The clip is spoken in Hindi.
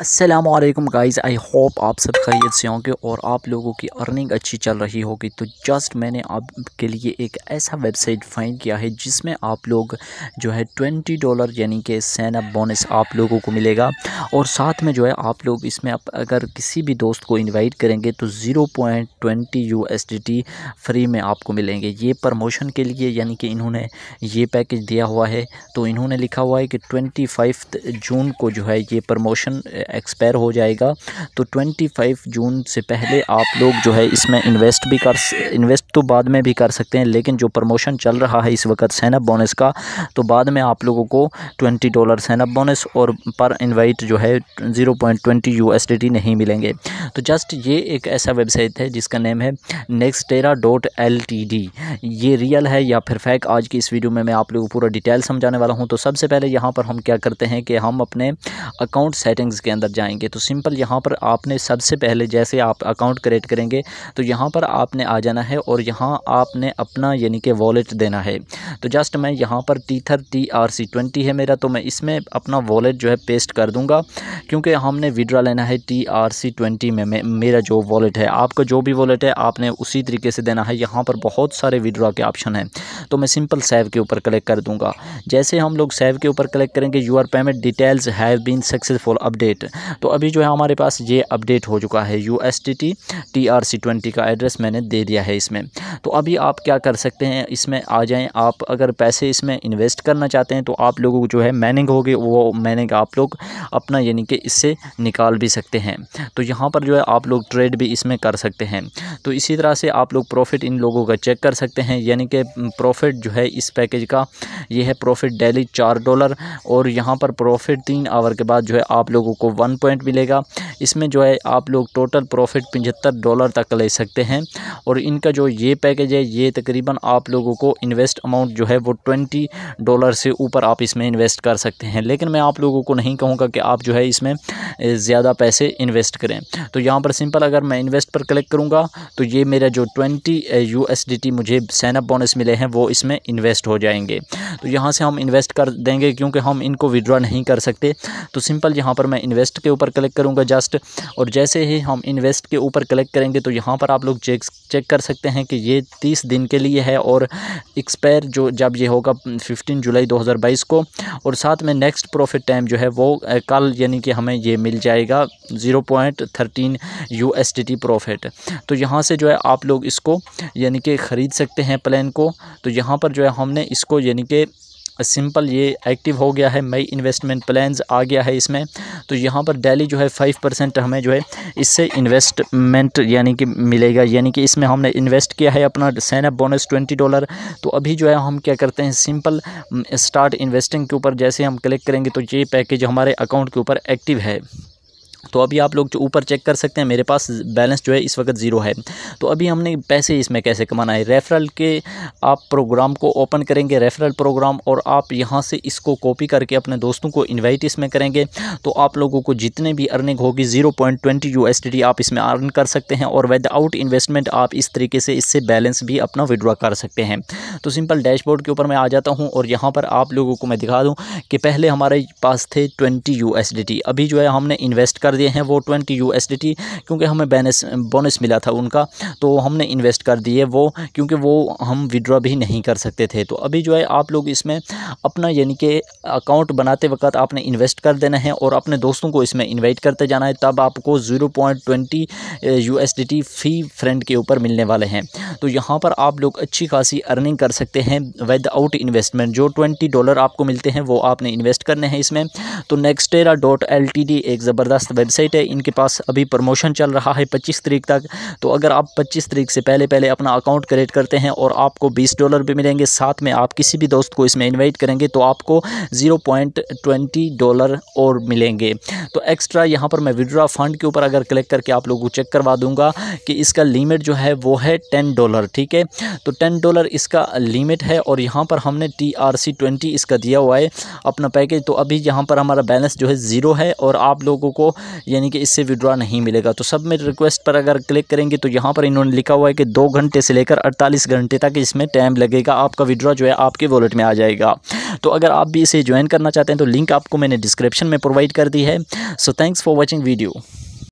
असलम गाइज़ आई होप आप सब खरीद से होंगे और आप लोगों की अर्निंग अच्छी चल रही होगी तो जस्ट मैंने आपके लिए एक ऐसा वेबसाइट फाइंड किया है जिसमें आप लोग जो है ट्वेंटी डॉलर यानी कि सैन अप बोनस आप लोगों को मिलेगा और साथ में जो है आप लोग इसमें आप अगर किसी भी दोस्त को इनवाइट करेंगे तो zero point twenty U S D T free में आपको मिलेंगे ये प्रमोशन के लिए यानी कि इन्होंने ये पैकेज दिया हुआ है तो इन्होंने लिखा हुआ है कि ट्वेंटी फाइफ जून को जो है ये प्रमोशन एक्सपायर हो जाएगा तो 25 जून से पहले आप लोग जो है इसमें इन्वेस्ट भी कर इन्वेस्ट तो बाद में भी कर सकते हैं लेकिन जो प्रमोशन चल रहा है इस वक्त सैनअप बोनस का तो बाद में आप लोगों को ट्वेंटी डॉलर सैनअप बोनस और पर इन्वाइट जो है zero point twenty U S D नहीं मिलेंगे तो जस्ट ये एक ऐसा वेबसाइट है जिसका नेम है next Terra dot L T D ये रियल है या फिर फैक आज की इस वीडियो में मैं आप लोगों को पूरा डिटेल समझाने वाला हूँ तो सबसे पहले यहाँ पर हम क्या करते हैं कि हम अपने अकाउंट सेटिंग्स के अंदर जाएंगे तो सिंपल यहाँ पर आपने सबसे पहले जैसे आप अकाउंट क्रिएट करेंगे तो यहाँ पर आपने आ जाना है और यहाँ आपने अपना यानी कि वॉलेट देना है तो जस्ट मैं यहाँ पर Tether T R C twenty है मेरा तो मैं इसमें अपना वॉलेट जो है पेस्ट कर दूँगा क्योंकि हमने विड्रा लेना है टी आर सी ट्वेंटी में मेरा जो वॉलेट है आपका जो भी वॉलेट है आपने उसी तरीके से देना है यहाँ पर बहुत सारे विड्रा के ऑप्शन हैं तो मैं सिंपल सेव के ऊपर क्लिक कर दूँगा जैसे हम लोग सेव के ऊपर क्लिक करेंगे your payment details have been successful update तो अभी जो है हमारे पास ये अपडेट हो चुका है U S T T T R C twenty का एड्रेस मैंने दे दिया है इसमें तो अभी आप क्या कर सकते हैं इसमें आ जाएँ आप अगर पैसे इसमें इन्वेस्ट करना चाहते हैं तो आप लोगों को जो है मैनिंग होगी वो मैनिंग आप लोग अपना यानी कि इससे निकाल भी सकते हैं तो यहाँ पर जो है आप लोग ट्रेड भी इसमें कर सकते हैं तो इसी तरह से आप लोग प्रॉफिट इन लोगों का चेक कर सकते हैं यानी कि प्रॉफिट जो है इस पैकेज का ये है प्रॉफिट डेली चार डॉलर और यहाँ पर प्रॉफिट तीन आवर के बाद जो है आप लोगों को वन पॉइंट मिलेगा इसमें जो है आप लोग टोटल प्रॉफिट पचहत्तर डॉलर तक ले सकते हैं और इनका जो ये पैकेज है ये तकरीबन आप लोगों को इन्वेस्ट अमाउंट जो है वो ट्वेंटी डॉलर से ऊपर आप इसमें इन्वेस्ट कर सकते हैं लेकिन मैं आप लोगों को नहीं कहूँगा कि आप जो है इसमें ज़्यादा पैसे इन्वेस्ट करें तो यहाँ पर सिंपल अगर मैं इन्वेस्ट पर क्लिक करूँगा तो ये मेरा जो ट्वेंटी यू मुझे सैनअप बोनस मिले हैं वो इसमें इन्वेस्ट हो जाएंगे तो यहाँ से हम इन्वेस्ट कर देंगे क्योंकि हम इनको विड्रॉ नहीं कर सकते तो सिंपल यहाँ पर मैं इन्वेस्ट इन्वेस्ट के ऊपर क्लिक करूँगा जस्ट और जैसे ही हम इन्वेस्ट के ऊपर क्लिक करेंगे तो यहाँ पर आप लोग चेक चेक कर सकते हैं कि ये तीस दिन के लिए है और एक्सपायर जो जब ये होगा फिफ्टीन जुलाई दो को और साथ में नेक्स्ट प्रॉफिट टाइम जो है वो कल यानी कि हमें ये मिल जाएगा zero point thirteen U profit तो यहाँ से जो है आप लोग इसको यानी कि ख़रीद सकते हैं प्लान को तो यहाँ पर जो है हमने इसको यानी कि सिंपल ये एक्टिव हो गया है मई इन्वेस्टमेंट प्लान्स आ गया है इसमें तो यहाँ पर डेली जो है फाइव परसेंट हमें जो है इससे इन्वेस्टमेंट यानी कि मिलेगा यानी कि इसमें हमने इन्वेस्ट किया है अपना सैनअप बोनस ट्वेंटी डॉलर तो अभी जो है हम क्या करते हैं सिंपल स्टार्ट इन्वेस्टिंग के ऊपर जैसे हम क्लिक करेंगे तो ये पैकेज हमारे अकाउंट के ऊपर एक्टिव है तो अभी आप लोग जो ऊपर चेक कर सकते हैं मेरे पास बैलेंस जो है इस वक्त ज़ीरो है तो अभी हमने पैसे इसमें कैसे कमाना है रेफरल के आप प्रोग्राम को ओपन करेंगे रेफरल प्रोग्राम और आप यहाँ से इसको कॉपी करके अपने दोस्तों को इन्वाइट इसमें करेंगे तो आप लोगों को जितने भी अर्निंग होगी zero point twenty U S T आप इसमें अर्न कर सकते हैं और विदाउट इन्वेस्टमेंट आप इस तरीके से इससे बैलेंस भी अपना विड्रॉ कर सकते हैं तो सिंपल डैशबोर्ड के ऊपर मैं आ जाता हूँ और यहाँ पर आप लोगों को मैं दिखा दूँ कि पहले हमारे पास थे twenty U S D T अभी जो है हमने इन्वेस्ट कर दिया लिए हैं वो ट्वेंटी यू क्योंकि हमें बैनस बोनस मिला था उनका तो हमने इन्वेस्ट कर दिए वो क्योंकि वो हम विड्रॉ भी नहीं कर सकते थे तो अभी जो है आप लोग इसमें अपना यानी कि अकाउंट बनाते वक्त आपने इन्वेस्ट कर देना है और अपने दोस्तों को इसमें इन्वाइट करते जाना है तब आपको zero point twenty U fee friend के ऊपर मिलने वाले हैं तो यहाँ पर आप लोग अच्छी खासी अर्निंग कर सकते हैं विद आउट इन्वेस्टमेंट जो ट्वेंटी डॉलर आपको मिलते हैं वो आपने इन्वेस्ट करने हैं इसमें तो नेक्स्टेरा डॉट एल एक ज़बरदस्त वेबसाइट है इनके पास अभी प्रमोशन चल रहा है पच्चीस तरीक तक तो अगर आप पच्चीस तरीक से पहले पहले अपना अकाउंट क्रिएट करते हैं और आपको बीस डॉलर भी मिलेंगे साथ में आप किसी भी दोस्त को इसमें इन्वाइट करेंगे तो आपको ज़ीरो पॉइंट ट्वेंटी डॉलर और मिलेंगे तो एक्स्ट्रा यहाँ पर मैं विड्रा फंड के ऊपर अगर क्लिक करके आप लोगों को चेक करवा दूंगा कि इसका लिमिट जो है वो है टेन डॉलर ठीक है तो टेन डॉलर इसका लिमिट है और यहाँ पर हमने टी आर सी ट्वेंटी इसका दिया हुआ है अपना पैकेज तो अभी यहाँ पर हमारा बैलेंस जो है ज़ीरो है और आप लोगों को यानी कि इससे विड्रा नहीं मिलेगा तो सब में रिक्वेस्ट पर अगर क्लिक करेंगे तो यहाँ पर इन्होंने लिखा हुआ है कि दो घंटे से लेकर अड़तालीस घंटे तक इसमें टाइम लगेगा आपका विड्रा जो है आपके वॉलेट में आ जाएगा तो अगर आप भी इसे ज्वाइन करना चाहते हैं तो लिंक आपको मैंने डिस्क्रिप्शन में प्रोवाइड कर दी है so thanks for watching video